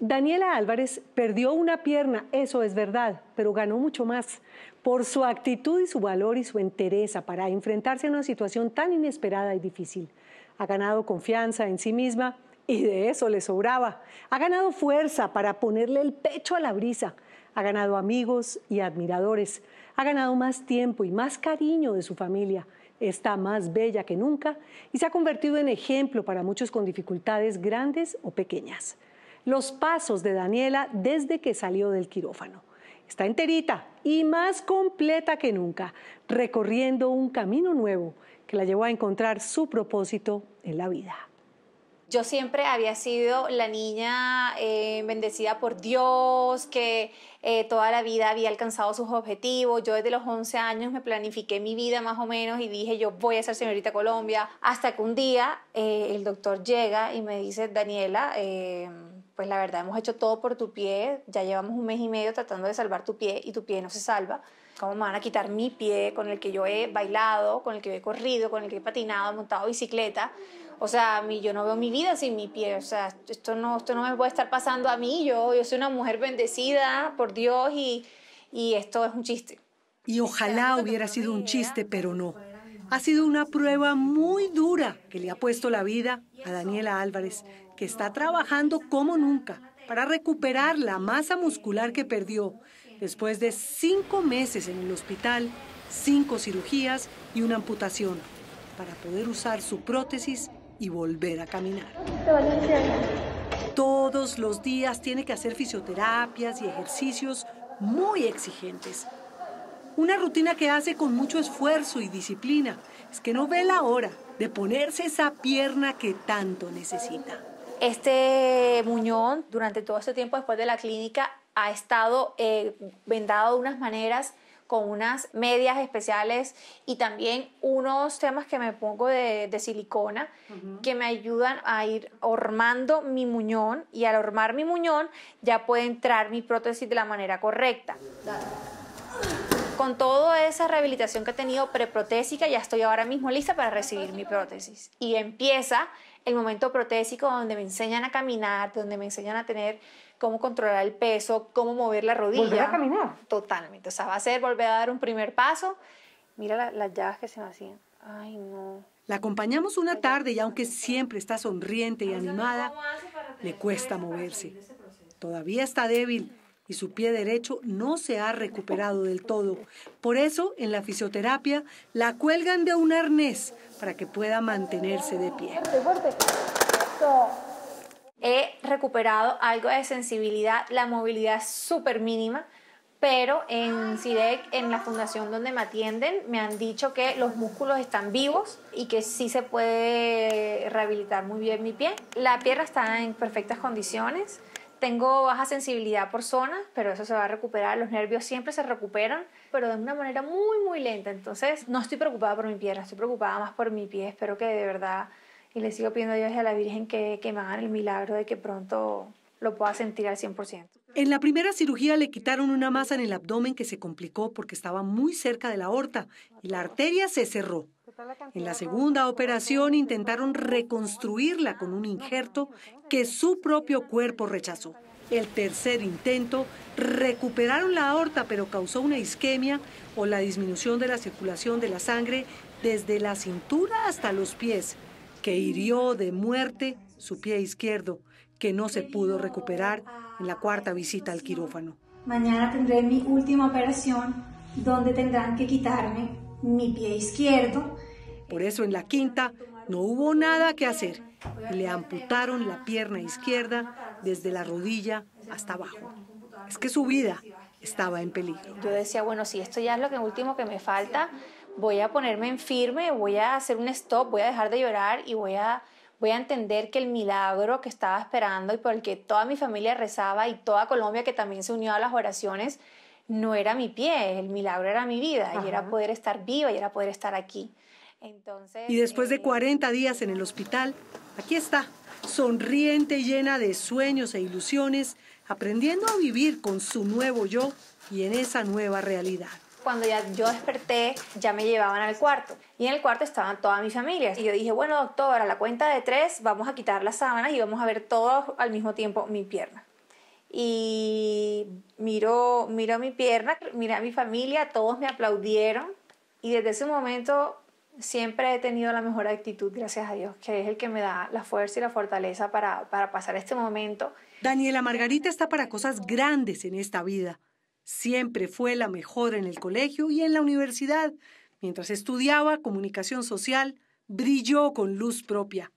Daniela Álvarez perdió una pierna, eso es verdad, pero ganó mucho más por su actitud y su valor y su entereza para enfrentarse a una situación tan inesperada y difícil. Ha ganado confianza en sí misma y de eso le sobraba. Ha ganado fuerza para ponerle el pecho a la brisa. Ha ganado amigos y admiradores. Ha ganado más tiempo y más cariño de su familia está más bella que nunca y se ha convertido en ejemplo para muchos con dificultades grandes o pequeñas los pasos de Daniela desde que salió del quirófano. Está enterita y más completa que nunca, recorriendo un camino nuevo que la llevó a encontrar su propósito en la vida. Yo siempre había sido la niña eh, bendecida por Dios, que eh, toda la vida había alcanzado sus objetivos. Yo desde los 11 años me planifiqué mi vida más o menos y dije yo voy a ser señorita Colombia. Hasta que un día eh, el doctor llega y me dice, Daniela, pues la verdad hemos hecho todo por tu pie, ya llevamos un mes y medio tratando de salvar tu pie y tu pie no se salva. ¿Cómo me van a quitar mi pie con el que yo he bailado, con el que he corrido, con el que he patinado, montado bicicleta? O sea, yo no veo mi vida sin mi pie, o sea, esto no, esto no me puede estar pasando a mí, yo, yo soy una mujer bendecida por Dios y esto es un chiste. Y este ojalá hubiera sido un chiste, pero no. Ha sido una prueba muy dura que le ha puesto la vida a Daniela Álvarez que está trabajando como nunca para recuperar la masa muscular que perdió después de cinco meses en el hospital, cinco cirugías y una amputación, para poder usar su prótesis y volver a caminar. Todos los días tiene que hacer fisioterapias y ejercicios muy exigentes. Una rutina que hace con mucho esfuerzo y disciplina. Es que no ve la hora de ponerse esa pierna que tanto necesita. Este muñón, durante todo este tiempo después de la clínica, ha estado eh, vendado de unas maneras con unas medias especiales y también unos temas que me pongo de, silicona que me ayudan a ir hormando mi muñón y al hormar mi muñón ya puede entrar mi prótesis de la manera correcta. Con toda esa rehabilitación que he tenido preprotésica ya estoy ahora mismo lista para recibir mi prótesis y empieza el momento protésico donde me enseñan a caminar, donde me enseñan a tener cómo controlar el peso, cómo mover la rodilla. Volver a caminar. Totalmente. O sea, va a ser volver a dar un primer paso. Mira las llagas que se me hacían. Ay, no. La acompañamos una tarde y aunque siempre está sonriente y animada, le cuesta moverse. Todavía está débil y su pie derecho no se ha recuperado del todo. Por eso, en la fisioterapia, la cuelgan de un arnés para que pueda mantenerse de pie. He recuperado algo de sensibilidad, la movilidad es súper mínima, pero en CIDEC, en la fundación donde me atienden, me han dicho que los músculos están vivos y que sí se puede rehabilitar muy bien mi pie. La pierna está en perfectas condiciones tengo baja sensibilidad por zonas, pero eso se va a recuperar. Los nervios siempre se recuperan, pero de una manera muy, muy lenta. Entonces, no estoy preocupada por mi pierna, estoy preocupada más por mi pie. Espero que de verdad, y le sigo pidiendo a Dios y a la Virgen que, que me hagan el milagro de que pronto lo pueda sentir al 100%. En la primera cirugía le quitaron una masa en el abdomen que se complicó porque estaba muy cerca de la aorta y la arteria se cerró. En la segunda operación intentaron reconstruirla con un injerto que su propio cuerpo rechazó. El tercer intento recuperaron la aorta pero causó una isquemia o la disminución de la circulación de la sangre desde la cintura hasta los pies, que hirió de muerte su pie izquierdo, que no se pudo recuperar en la cuarta visita al quirófano. Mañana tendré mi última operación donde tendrán que quitarme mi pie izquierdo. Por eso en la quinta no hubo nada que hacer le amputaron la pierna izquierda desde la rodilla hasta abajo. Es que su vida estaba en peligro. Yo decía, bueno, si esto ya es lo último que me falta, voy a ponerme en firme, voy a hacer un stop, voy a dejar de llorar y voy a voy a entender que el milagro que estaba esperando y por el que toda mi familia rezaba y toda Colombia que también se unió a las oraciones, no era mi pie, el milagro era mi vida y era poder estar viva y era poder estar aquí. y después de 40 eh, días en el hospital, aquí está, sonriente y llena de sueños e ilusiones, aprendiendo a vivir con su nuevo yo y en esa nueva realidad cuando ya yo desperté, ya me llevaban al cuarto. Y en el cuarto estaban todas mis familias. Y yo dije, bueno, doctora, a la cuenta de tres vamos a quitar las sábanas y vamos a ver todos al mismo tiempo mi pierna. Y miro, mi pierna, mira a mi familia, todos me aplaudieron. Y desde ese momento siempre he tenido la mejor actitud, gracias a Dios, que es el que me da la fuerza y la fortaleza para pasar este momento. Daniela Margarita está para cosas grandes en esta vida. Siempre fue la mejor en el colegio y en la universidad. Mientras estudiaba comunicación social, brilló con luz propia.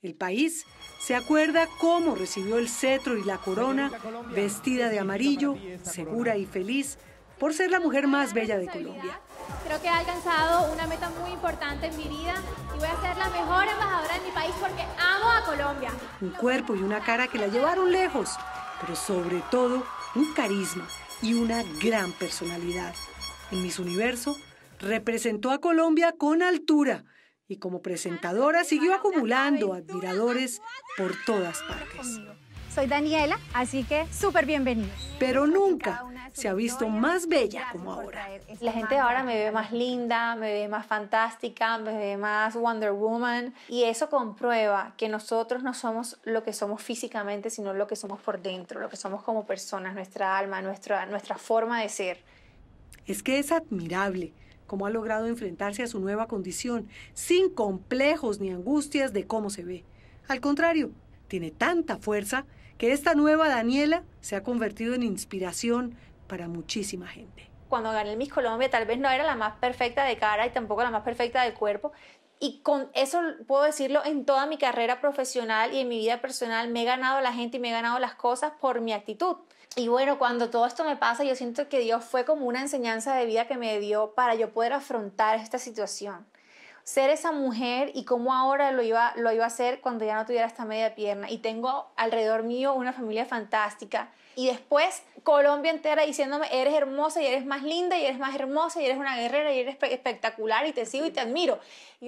El país se acuerda cómo recibió el cetro y la corona, vestida de amarillo, segura y feliz, por ser la mujer más bella de Colombia. Creo que he alcanzado una meta muy importante en mi vida y voy a ser la mejor embajadora de mi país porque amo a Colombia. Un cuerpo y una cara que la llevaron lejos, pero sobre todo un carisma y una gran personalidad. En Miss Universo representó a Colombia con altura y como presentadora siguió acumulando admiradores por todas partes. Soy Daniela, así que súper bienvenida. Pero nunca se ha visto más bella como ahora. La gente ahora me ve más linda, me ve más fantástica, me ve más Wonder Woman y eso comprueba que nosotros no somos lo que somos físicamente, sino lo que somos por dentro, lo que somos como personas, nuestra alma, nuestra, nuestra forma de ser. Es que es admirable cómo ha logrado enfrentarse a su nueva condición sin complejos ni angustias de cómo se ve. Al contrario, tiene tanta fuerza que esta nueva Daniela se ha convertido en inspiración para muchísima gente. Cuando gané el Miss Colombia tal vez no era la más perfecta de cara y tampoco la más perfecta del cuerpo. Y con eso puedo decirlo, en toda mi carrera profesional y en mi vida personal me he ganado la gente y me he ganado las cosas por mi actitud. Y bueno, cuando todo esto me pasa, yo siento que Dios fue como una enseñanza de vida que me dio para yo poder afrontar esta situación ser esa mujer y cómo ahora lo iba, lo iba a hacer cuando ya no tuviera esta media pierna. Y tengo alrededor mío una familia fantástica. Y después Colombia entera diciéndome, eres hermosa y eres más linda y eres más hermosa y eres una guerrera y eres espectacular y te sigo y te admiro.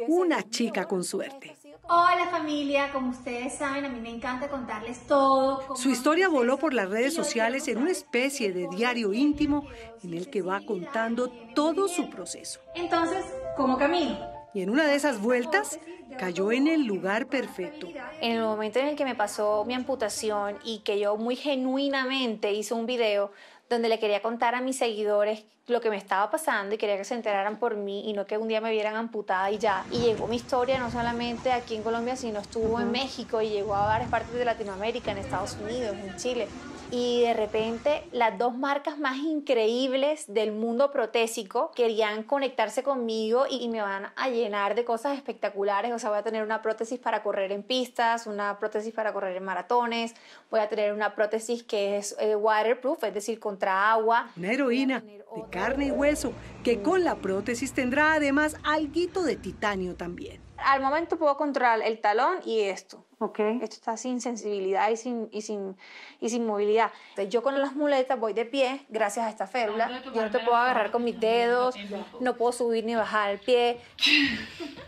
una chica con suerte. Hola familia, como ustedes saben, a mí me encanta contarles todo. Su historia voló por las redes sociales en una especie de diario este íntimo en el que va contando todo su proceso. Entonces, ¿cómo camino? y en una de esas vueltas cayó en el lugar perfecto. En el momento en el que me pasó mi amputación y que yo muy genuinamente hice un video donde le quería contar a mis seguidores lo que me estaba pasando y quería que se enteraran por mí y no que un día me vieran amputada y ya. Y llegó mi historia no solamente aquí en Colombia, sino estuvo en México y llegó a varias partes de Latinoamérica, en Estados Unidos, en Chile y de repente las dos marcas más increíbles del mundo protésico querían conectarse conmigo y, me van a llenar de cosas espectaculares. O sea, voy a tener una prótesis para correr en pistas, una prótesis para correr en maratones, voy a tener una prótesis que es eh, waterproof, es decir, contra agua. Una heroína de carne y hueso que mm. con la prótesis tendrá además alguito de titanio también. Al momento puedo controlar el talón y esto. Esto está sin sensibilidad y sin, y sin movilidad. yo con las muletas voy de pie, gracias a esta férula. Yo no te puedo agarrar con mis dedos, no puedo subir ni bajar el pie.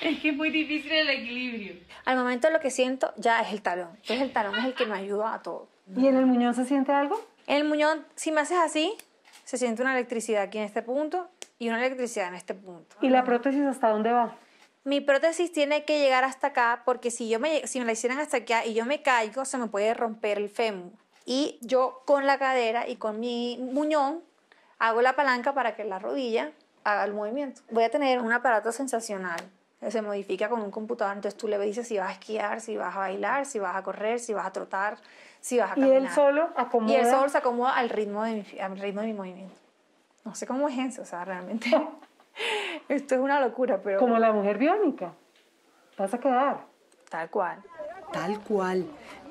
Es que es muy difícil el equilibrio. Al momento lo que siento ya es el talón. Entonces el talón es el que me ayuda a todo. ¿Y en el muñón se siente algo? En el muñón, si me haces así, se siente una electricidad aquí en este punto y una electricidad en este punto. ¿Y la prótesis hasta dónde va? mi prótesis tiene que llegar hasta acá porque si, yo me, si me la hicieran hasta acá y yo me caigo, se me puede romper el femur. Y yo con la cadera y con mi muñón hago la palanca para que la rodilla haga el movimiento. Voy a tener un aparato sensacional se modifica con un computador, entonces tú le dices si vas a esquiar, si vas a bailar, si vas a correr, si vas a trotar, si vas a caminar. Y él solo Y él solo se acomoda al ritmo de mi, al ritmo de mi movimiento. No sé cómo es eso, o sea, realmente Esto es una locura, pero... Como la mujer biónica. Vas a quedar. Tal cual. Tal cual.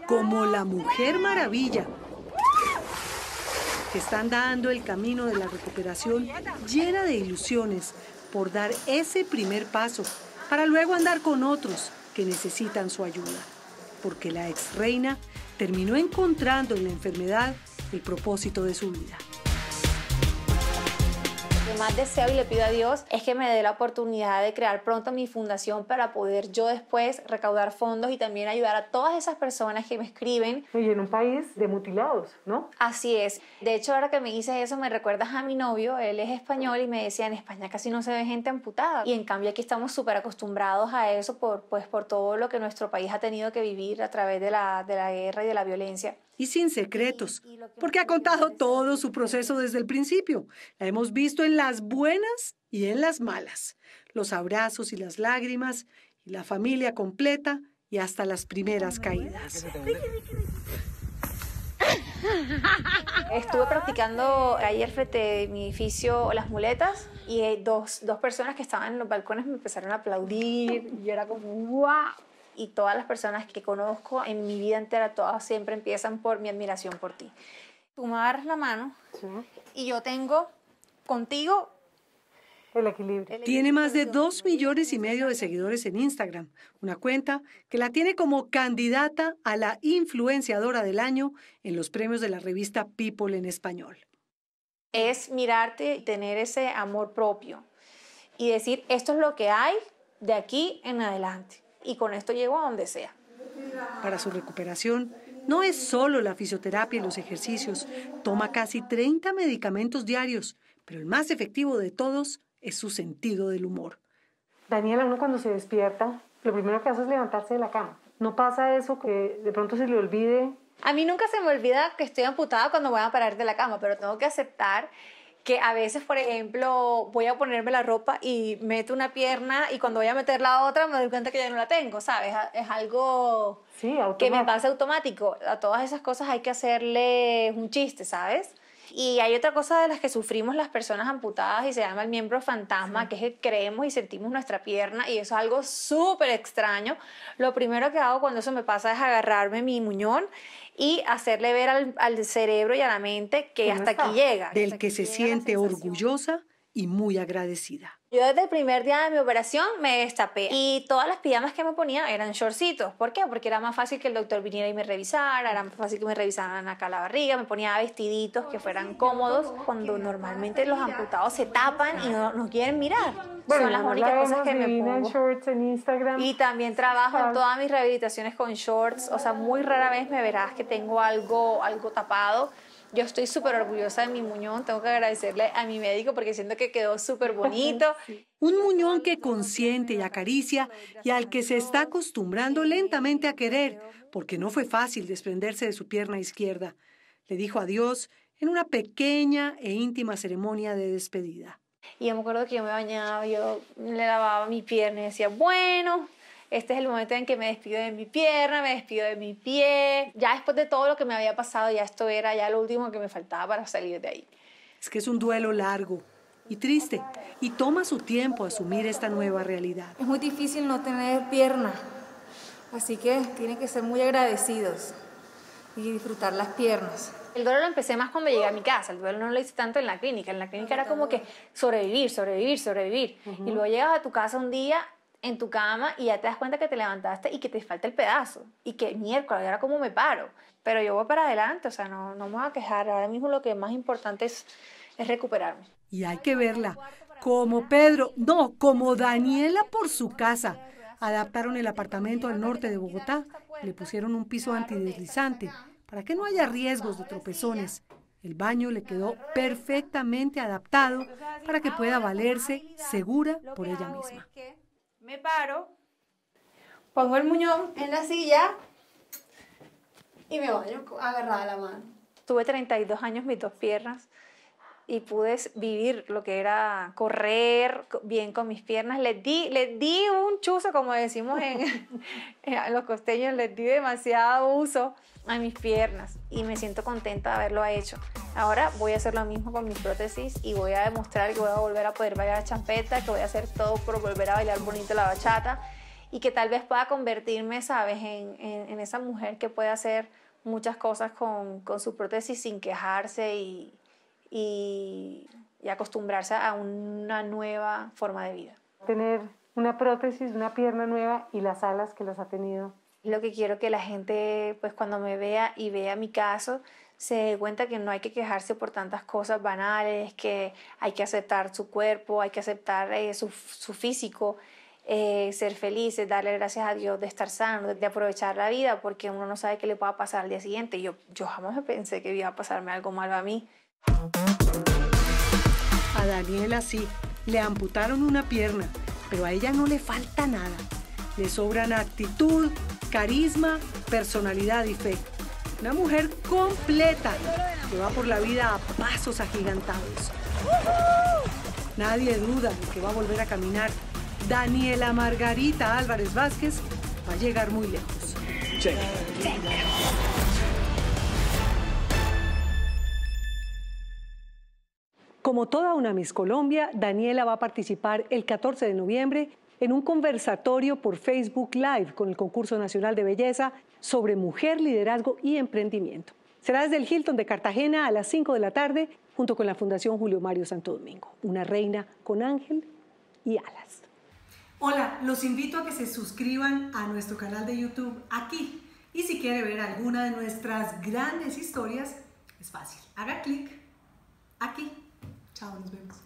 Como la mujer maravilla. Que están dando el camino de la recuperación llena de ilusiones por dar ese primer paso para luego andar con otros que necesitan su ayuda. Porque la ex reina terminó encontrando en la enfermedad el propósito de su vida. Lo más deseo y le pido a Dios es que me dé la oportunidad de crear pronto mi fundación para poder yo después recaudar fondos y también ayudar a todas esas personas que me escriben. Y en un país de mutilados, ¿no? Así es. De hecho, ahora que me dices eso, me recuerdas a mi novio, él es español y me decía, en España casi no se ve gente amputada. Y en cambio aquí estamos súper acostumbrados a eso por, pues, por todo lo que nuestro país ha tenido que vivir a través de la, de la guerra y de la violencia y sin secretos, porque ha contado todo su proceso desde el principio. La hemos visto en las buenas y en las malas, los abrazos y las lágrimas, y la familia completa y hasta las primeras caídas. Estuve practicando ayer frente a mi edificio las muletas y eh, dos, personas que estaban en los balcones me empezaron a aplaudir y yo era como ¡guau! y todas las personas que conozco en mi vida entera, todas siempre empiezan por mi admiración por ti. Tú me agarras la mano y yo tengo contigo el equilibrio. Tiene más de dos millones y medio de seguidores en Instagram, una cuenta que la tiene como candidata a la influenciadora del año en los premios de la revista People en español. Es mirarte y tener ese amor propio y decir, esto es lo que hay de aquí en adelante y con esto llego a donde sea. Para su recuperación, no es solo la fisioterapia y los ejercicios. Toma casi 30 medicamentos diarios, pero el más efectivo de todos es su sentido del humor. Daniela, uno cuando se despierta, lo primero que hace es levantarse de la cama. No pasa eso que de pronto se le olvide. A mí nunca se me olvida que estoy amputada cuando voy a parar de la cama, pero tengo que aceptar que a veces, por ejemplo, voy a ponerme la ropa y meto una pierna y cuando voy a meter la otra me doy cuenta que ya no la tengo, ¿sabes? Es algo sí, que me pasa automático. A todas esas cosas hay que hacerle un chiste, ¿sabes? Y hay otra cosa de las que sufrimos las personas amputadas y se llama el miembro fantasma, que es que creemos y sentimos nuestra pierna y eso es algo súper extraño. Lo primero que hago cuando eso me pasa es agarrarme mi muñón y hacerle ver al, al cerebro y a la mente que hasta aquí llega. Del que se siente orgullosa y muy agradecida. Yo desde el primer día de mi operación me destapé y todas las pijamas que me ponía eran shortcitos. ¿Por qué? Porque era más fácil que el doctor viniera y me revisara, era más fácil que me revisaran acá la barriga, me ponía vestiditos que fueran cómodos cuando normalmente los amputados se tapan y no, quieren mirar. Son las únicas cosas que me pongo. Y también trabajo en ah. todas mis rehabilitaciones con shorts, o sea, muy rara vez me verás que tengo algo, algo tapado yo estoy súper orgullosa de mi muñón, tengo que agradecerle a mi médico porque siento que quedó súper bonito. Un muñón que consiente y acaricia y al que se está acostumbrando lentamente a querer, porque no fue fácil desprenderse de su pierna izquierda. Le dijo adiós en una pequeña e íntima ceremonia de despedida. Y yo me acuerdo que yo me bañaba, yo le lavaba mi pierna y decía, bueno, este es el momento en que me despido de mi pierna, me despido de mi pie. Ya después de todo lo que me había pasado, ya esto era ya lo último que me faltaba para salir de ahí. Es que es un duelo largo y triste y toma su tiempo asumir esta nueva realidad. Es muy difícil no tener pierna, así que tienen que ser muy agradecidos y disfrutar las piernas. El duelo lo empecé más cuando llegué a mi casa, el duelo no lo hice tanto en la clínica, en la clínica era como que sobrevivir, sobrevivir, sobrevivir. Y luego llegas a tu casa un día en tu cama y ya te das cuenta que te levantaste y que te falta el pedazo y que miércoles, ahora cómo me paro. Pero yo voy para adelante, o sea, no, no me voy a quejar. Ahora mismo lo que más importante es, es recuperarme. Y hay que verla, como Pedro, no, como Daniela por su casa. Adaptaron el apartamento al norte de Bogotá, le pusieron un piso antideslizante para que no haya riesgos de tropezones. El baño le quedó perfectamente adaptado para que pueda valerse segura por ella misma me paro, pongo el muñón en la silla y me agarrar agarrada la mano. Tuve 32 años mis dos piernas y pude vivir lo que era correr bien con mis piernas. Les di, le di un chuzo, como decimos en, los costeños, les di demasiado uso a mis piernas y me siento contenta de haberlo hecho. Ahora voy a hacer lo mismo con mis prótesis y voy a demostrar que voy a volver a poder bailar champeta, que voy a hacer todo por volver a bailar bonito la bachata y que tal vez pueda convertirme, sabes, en, en, esa mujer que puede hacer muchas cosas con, con su prótesis sin quejarse y, y, acostumbrarse a una nueva forma de vida. Tener una prótesis, una pierna nueva y las alas que las ha tenido. Lo que quiero que la gente, pues cuando me vea y vea mi caso, se dé cuenta que no hay que quejarse por tantas cosas banales, que hay que aceptar su cuerpo, hay que aceptar eh, su, físico, eh, ser felices, darle gracias a Dios de estar sano, de, aprovechar la vida, porque uno no sabe qué le pueda pasar al día siguiente. yo jamás pensé que iba a pasarme algo malo a mí. A Daniela sí, le amputaron una pierna, pero a ella no le falta nada. Le sobran actitud, carisma, personalidad y fe. Una mujer completa que va por la vida a pasos agigantados. Nadie duda de que va a volver a caminar. Daniela Margarita Álvarez Vázquez va a llegar muy lejos. Como toda una Miss Colombia, Daniela va a participar el 14 de noviembre en un conversatorio por Facebook Live con el concurso nacional de belleza sobre mujer, liderazgo y emprendimiento. Será desde el Hilton de Cartagena a las 5 de la tarde junto con la Fundación Julio Mario Santo Domingo. Una reina con ángel y alas. Hola, los invito a que se suscriban a nuestro canal de YouTube aquí. Y si quiere ver alguna de nuestras grandes historias, es fácil. Haga clic aquí. townsmen